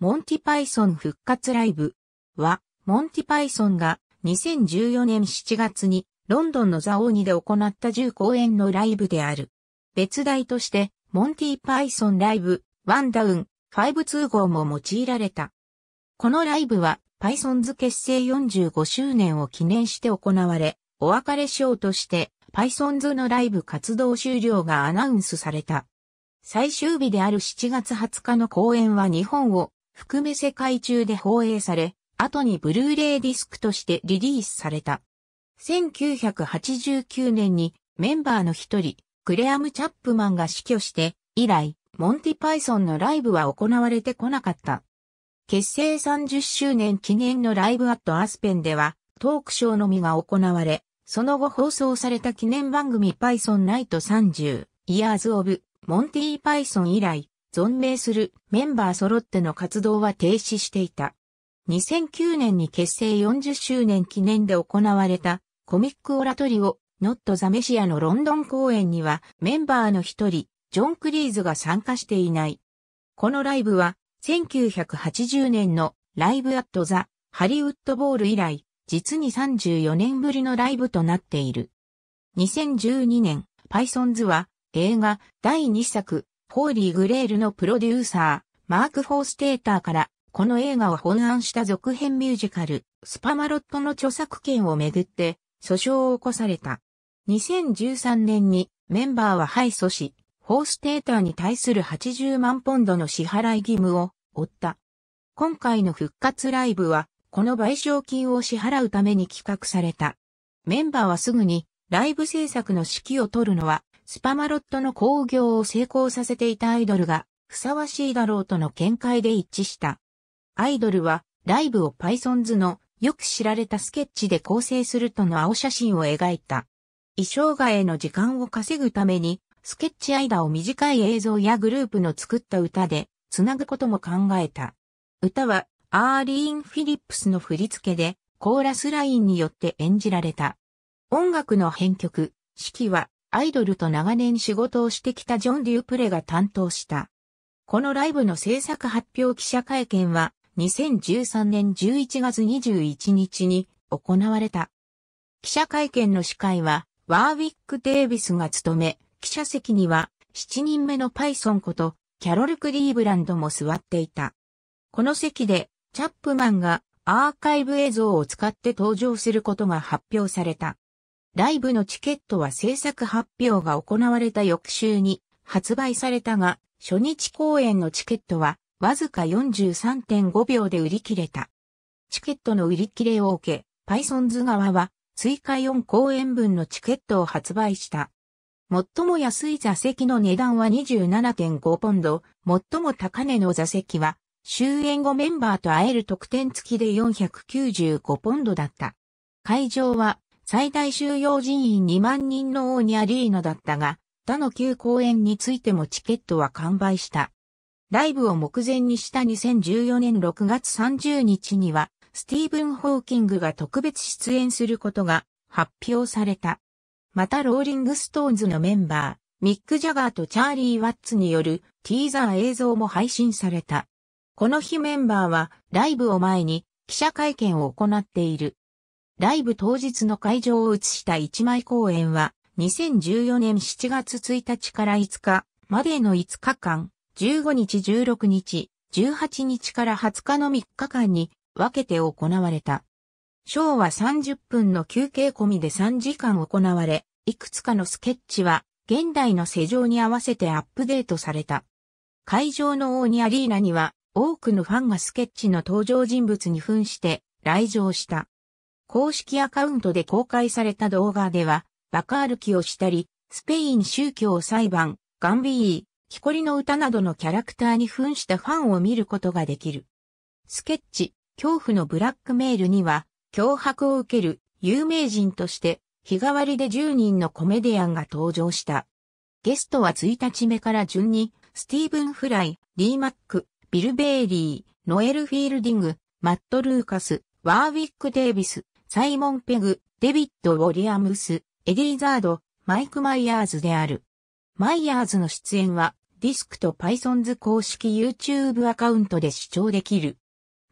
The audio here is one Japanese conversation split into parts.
モンティパイソン復活ライブは、モンティパイソンが2014年7月にロンドンのザオーニで行った10公演のライブである。別題として、モンティパイソンライブ、ワンダウン、5通号も用いられた。このライブは、パイソンズ結成45周年を記念して行われ、お別れ賞として、パイソンズのライブ活動終了がアナウンスされた。最終日である7月20日の公演は日本を含め世界中で放映され、後にブルーレイディスクとしてリリースされた。1989年にメンバーの一人、クレアム・チャップマンが死去して、以来、モンティ・パイソンのライブは行われてこなかった。結成30周年記念のライブアットアスペンでは、トークショーのみが行われ、その後放送された記念番組パイソンナイト30、イヤーズ・オブ、モンティ・パイソン以来、存命するメンバー揃っての活動は停止していた。2009年に結成40周年記念で行われたコミックオラトリオ、ノットザメシアのロンドン公演にはメンバーの一人、ジョン・クリーズが参加していない。このライブは1980年のライブアットザ・ハリウッドボール以来、実に34年ぶりのライブとなっている。2012年、パイソンズは映画第2作ホーリー・グレールのプロデューサー、マーク・フォーステーターから、この映画を本案した続編ミュージカル、スパマロットの著作権をめぐって、訴訟を起こされた。2013年にメンバーは敗訴し、ホーステーターに対する80万ポンドの支払い義務を負った。今回の復活ライブは、この賠償金を支払うために企画された。メンバーはすぐに、ライブ制作の指揮を取るのはスパマロットの興行を成功させていたアイドルが、ふさわしいだろうとの見解で一致した。アイドルは、ライブをパイソンズのよく知られたスケッチで構成するとの青写真を描いた。衣装替えの時間を稼ぐために、スケッチ間を短い映像やグループの作った歌で、つなぐことも考えた。歌は、アーリーン・フィリップスの振り付けで、コーラスラインによって演じられた。音楽の編曲、式は、アイドルと長年仕事をしてきたジョン・デュープレが担当した。このライブの制作発表記者会見は2013年11月21日に行われた。記者会見の司会はワーウィック・デービスが務め、記者席には7人目のパイソンことキャロル・クリーブランドも座っていた。この席でチャップマンがアーカイブ映像を使って登場することが発表された。ライブのチケットは制作発表が行われた翌週に発売されたが、初日公演のチケットはわずか43.5秒で売り切れた。チケットの売り切れを受け、パイソンズ側は追加4公演分のチケットを発売した。最も安い座席の値段は27.5ポンド、最も高値の座席は終演後メンバーと会える特典付きで495ポンドだった。会場は最大収容人員2万人の大にアリーナだったが、他の旧公演についてもチケットは完売した。ライブを目前にした2014年6月30日には、スティーブン・ホーキングが特別出演することが発表された。またローリング・ストーンズのメンバー、ミック・ジャガーとチャーリー・ワッツによるティーザー映像も配信された。この日メンバーはライブを前に記者会見を行っている。ライブ当日の会場を映した一枚公演は、2014年7月1日から5日までの5日間、15日16日、18日から20日の3日間に分けて行われた。ショーは30分の休憩込みで3時間行われ、いくつかのスケッチは現代の世情に合わせてアップデートされた。会場の大にアリーナには多くのファンがスケッチの登場人物に扮して来場した。公式アカウントで公開された動画では、バカ歩きをしたり、スペイン宗教裁判、ガンビー、木こりの歌などのキャラクターに扮したファンを見ることができる。スケッチ、恐怖のブラックメールには、脅迫を受ける有名人として、日替わりで10人のコメディアンが登場した。ゲストは1日目から順に、スティーブン・フライ、リー・マック、ビル・ベイリー、ノエル・フィールディング、マット・ルーカス、ワーウィック・デイビス、サイモン・ペグ、デビッド・ウォリアムス、エディ・ザード、マイク・マイヤーズである。マイヤーズの出演は、ディスクと p y t h o n 公式 YouTube アカウントで視聴できる。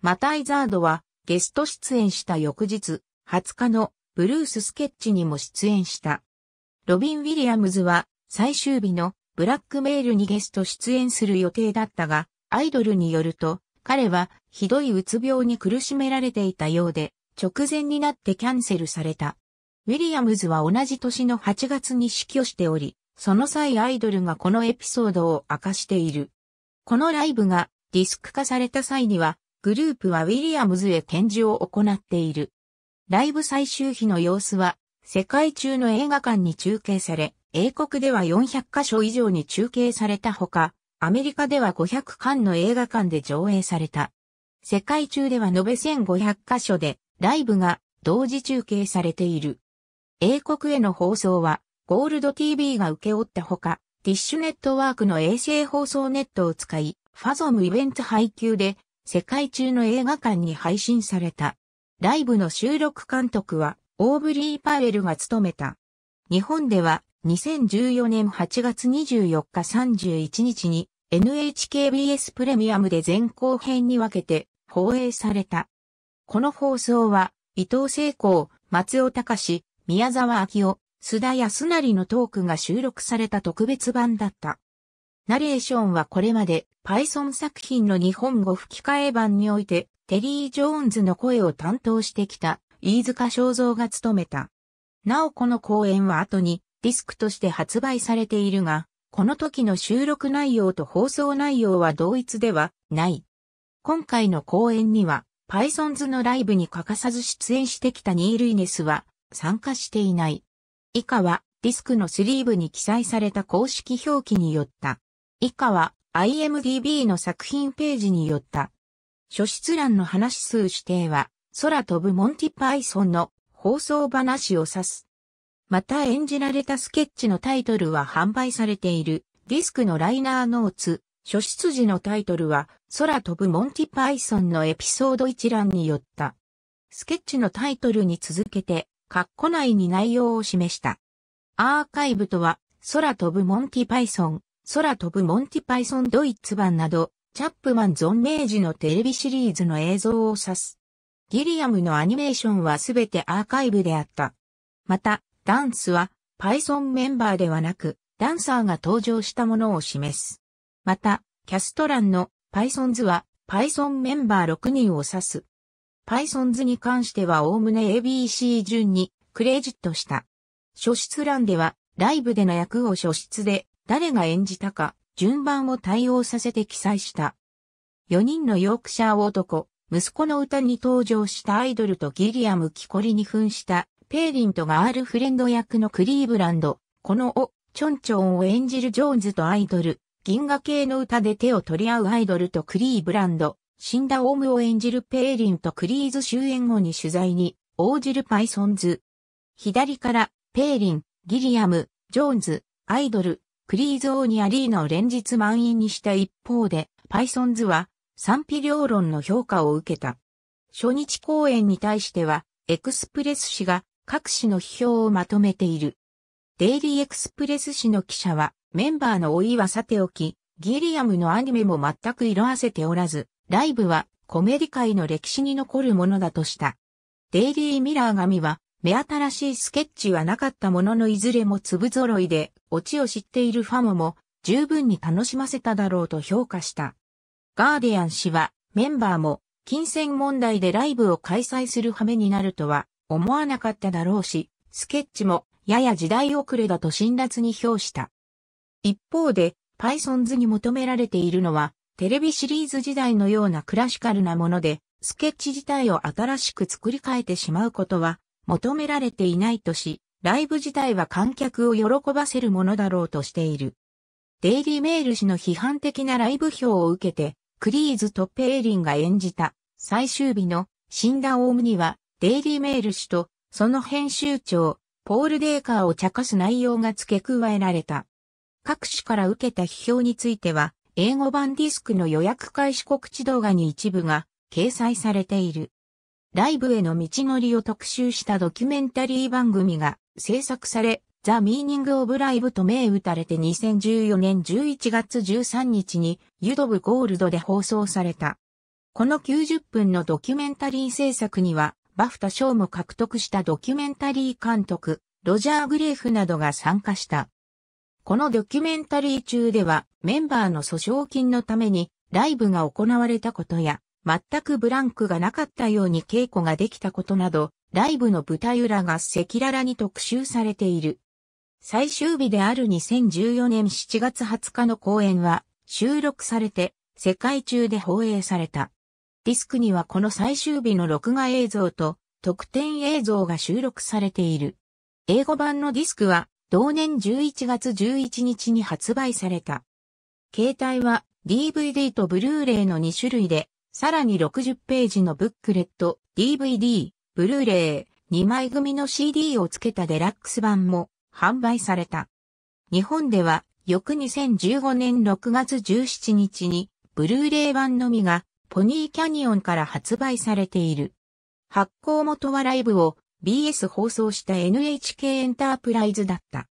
マタイ・ザードは、ゲスト出演した翌日、20日のブルース・スケッチにも出演した。ロビン・ウィリアムズは、最終日のブラックメールにゲスト出演する予定だったが、アイドルによると、彼はひどいうつ病に苦しめられていたようで、直前になってキャンセルされた。ウィリアムズは同じ年の8月に死去しており、その際アイドルがこのエピソードを明かしている。このライブがディスク化された際には、グループはウィリアムズへ展示を行っている。ライブ最終日の様子は、世界中の映画館に中継され、英国では400カ所以上に中継されたほか、アメリカでは500館の映画館で上映された。世界中では延べ1500カ所で、ライブが同時中継されている。英国への放送は、ゴールド TV が受け負ったほか、ティッシュネットワークの衛星放送ネットを使い、ファゾムイベント配給で、世界中の映画館に配信された。ライブの収録監督は、オーブリー・パウエルが務めた。日本では、2014年8月24日31日に、NHKBS プレミアムで全後編に分けて放映された。この放送は、伊藤聖光、松尾隆、宮沢明夫、須田康成のトークが収録された特別版だった。ナレーションはこれまで Python 作品の日本語吹き替え版においてテリー・ジョーンズの声を担当してきた飯塚正造が務めた。なおこの公演は後にディスクとして発売されているが、この時の収録内容と放送内容は同一ではない。今回の公演にはパイソンズのライブに欠かさず出演してきたニール・イネスは参加していない。以下はディスクのスリーブに記載された公式表記によった。以下は IMDB の作品ページによった。書出欄の話数指定は空飛ぶモンティパイソンの放送話を指す。また演じられたスケッチのタイトルは販売されているディスクのライナーノーツ、初出時のタイトルは、空飛ぶモンティパイソンのエピソード一覧によった。スケッチのタイトルに続けて、括弧内に内容を示した。アーカイブとは、空飛ぶモンティパイソン、空飛ぶモンティパイソンドイツ版など、チャップマン存命時のテレビシリーズの映像を指す。ギリアムのアニメーションはすべてアーカイブであった。また、ダンスは、パイソンメンバーではなく、ダンサーが登場したものを示す。また、キャスト欄の Pythons は Python メンバー6人を指す。Pythons に関しては概ね ABC 順にクレジットした。初出欄ではライブでの役を初出で誰が演じたか順番を対応させて記載した。4人のヨークシャー男、息子の歌に登場したアイドルとギリアム・キコリに扮したペーリンとガールフレンド役のクリーブランド、このお、チョンチョンを演じるジョーンズとアイドル、銀河系の歌で手を取り合うアイドルとクリーブランド、死んだオウムを演じるペーリンとクリーズ終演後に取材に応じるパイソンズ。左から、ペーリン、ギリアム、ジョーンズ、アイドル、クリーズオーニアリーナを連日満員にした一方で、パイソンズは賛否両論の評価を受けた。初日公演に対しては、エクスプレス氏が各紙の批評をまとめている。デイリーエクスプレス氏の記者は、メンバーの老いはさておき、ギリアムのアニメも全く色あせておらず、ライブはコメディ界の歴史に残るものだとした。デイリー・ミラー紙は、目新しいスケッチはなかったもののいずれも粒揃いで、オチを知っているファムも十分に楽しませただろうと評価した。ガーディアン氏は、メンバーも金銭問題でライブを開催する羽目になるとは思わなかっただろうし、スケッチもやや時代遅れだと辛辣に評した。一方で、Pythons に求められているのは、テレビシリーズ時代のようなクラシカルなもので、スケッチ自体を新しく作り変えてしまうことは求められていないとし、ライブ自体は観客を喜ばせるものだろうとしている。デイリーメール氏の批判的なライブ表を受けて、クリーズとペーリンが演じた最終日の死んだオウムには、デイリーメール氏とその編集長、ポール・デーカーを茶化す内容が付け加えられた。各種から受けた批評については、英語版ディスクの予約開始告知動画に一部が掲載されている。ライブへの道のりを特集したドキュメンタリー番組が制作され、ザ・ミーニング・オブ・ライブと銘打たれて2014年11月13日にユドブ・ゴールドで放送された。この90分のドキュメンタリー制作には、バフタ賞も獲得したドキュメンタリー監督、ロジャー・グレーフなどが参加した。このドキュメンタリー中ではメンバーの訴訟金のためにライブが行われたことや、全くブランクがなかったように稽古ができたことなど、ライブの舞台裏が赤裸々に特集されている。最終日である2014年7月20日の公演は収録されて世界中で放映された。ディスクにはこの最終日の録画映像と特典映像が収録されている。英語版のディスクは同年11月11日に発売された。携帯は DVD とブルーレイの2種類で、さらに60ページのブックレット、DVD、ブルーレイ、2枚組の CD を付けたデラックス版も販売された。日本では翌2015年6月17日にブルーレイ版のみがポニーキャニオンから発売されている。発行元はライブを BS 放送した NHK エンタープライズだった。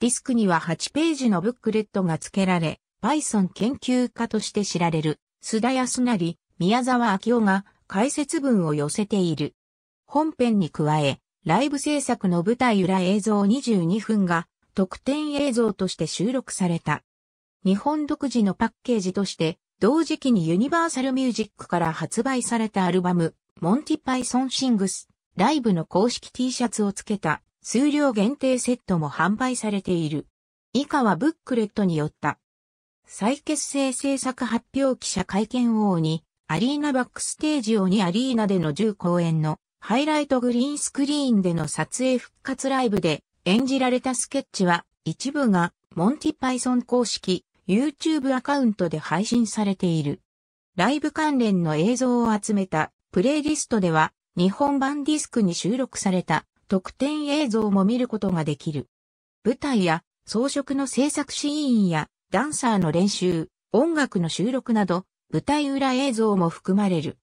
ディスクには8ページのブックレットが付けられ、バイソン研究家として知られる、須田康成、宮沢明夫が解説文を寄せている。本編に加え、ライブ制作の舞台裏映像22分が特典映像として収録された。日本独自のパッケージとして、同時期にユニバーサルミュージックから発売されたアルバム、モンティパイソンシングスライブの公式 T シャツを付けた数量限定セットも販売されている。以下はブックレットによった。再結成制作発表記者会見王に、アリーナバックステージ王にアリーナでの10公演のハイライトグリーンスクリーンでの撮影復活ライブで演じられたスケッチは一部がモンティパイソン公式 YouTube アカウントで配信されている。ライブ関連の映像を集めたプレイリストでは日本版ディスクに収録された特典映像も見ることができる。舞台や装飾の制作シーンやダンサーの練習、音楽の収録など舞台裏映像も含まれる。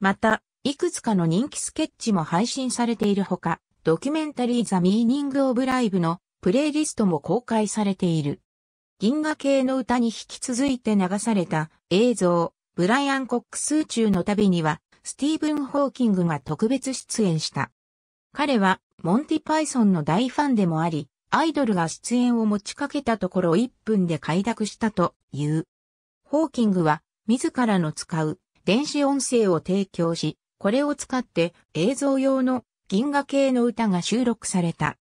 また、いくつかの人気スケッチも配信されているほか、ドキュメンタリーザ・ミーニング・オブ・ライブのプレイリストも公開されている。銀河系の歌に引き続いて流された映像、ブライアン・コックスューの旅にはスティーブン・ホーキングが特別出演した。彼は、モンティ・パイソンの大ファンでもあり、アイドルが出演を持ちかけたところ1分で快諾したという。ホーキングは、自らの使う電子音声を提供し、これを使って映像用の銀河系の歌が収録された。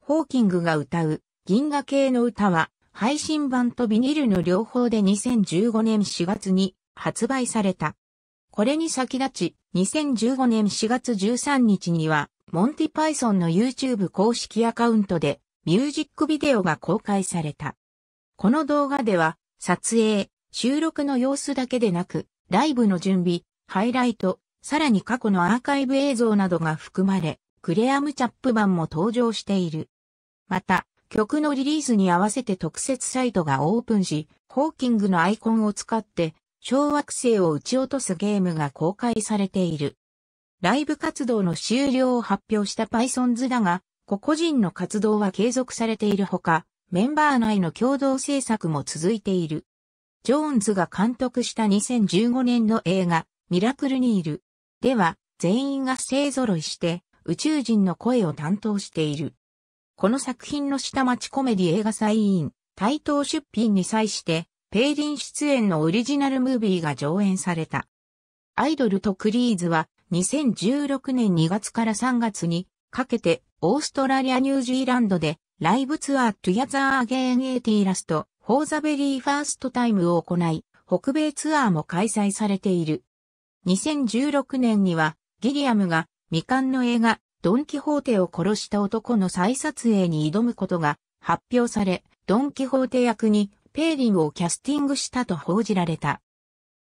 ホーキングが歌う銀河系の歌は配信版とビニールの両方で2015年4月に発売された。これに先立ち、2015年4月13日には、モンティパイソンの YouTube 公式アカウントで、ミュージックビデオが公開された。この動画では、撮影、収録の様子だけでなく、ライブの準備、ハイライト、さらに過去のアーカイブ映像などが含まれ、クレアムチャップ版も登場している。また、曲のリリースに合わせて特設サイトがオープンし、ホーキングのアイコンを使って小惑星を撃ち落とすゲームが公開されている。ライブ活動の終了を発表したパイソンズだが、個々人の活動は継続されているほか、メンバー内の共同制作も続いている。ジョーンズが監督した2015年の映画、ミラクルニール。では、全員が勢揃いして、宇宙人の声を担当している。この作品の下町コメディ映画祭委員、対等出品に際して、ペイリン出演のオリジナルムービーが上演された。アイドルとクリーズは2016年2月から3月にかけてオーストラリア・ニュージーランドでライブツアー Together Again 80 Last for the Very First Time を行い、北米ツアーも開催されている。2016年にはギリアムが未完の映画ドン・キホーテを殺した男の再撮影に挑むことが発表され、ドン・キホーテ役にペーリンをキャスティングしたと報じられた。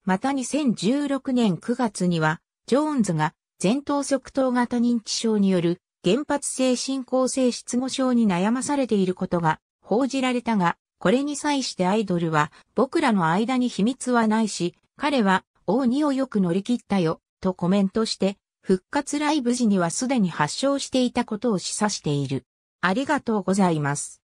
また2016年9月には、ジョーンズが前頭側頭型認知症による原発性進行性失語症に悩まされていることが報じられたが、これに際してアイドルは僕らの間に秘密はないし、彼は王にをよく乗り切ったよ、とコメントして、復活ライブ時にはすでに発症していたことを示唆している。ありがとうございます。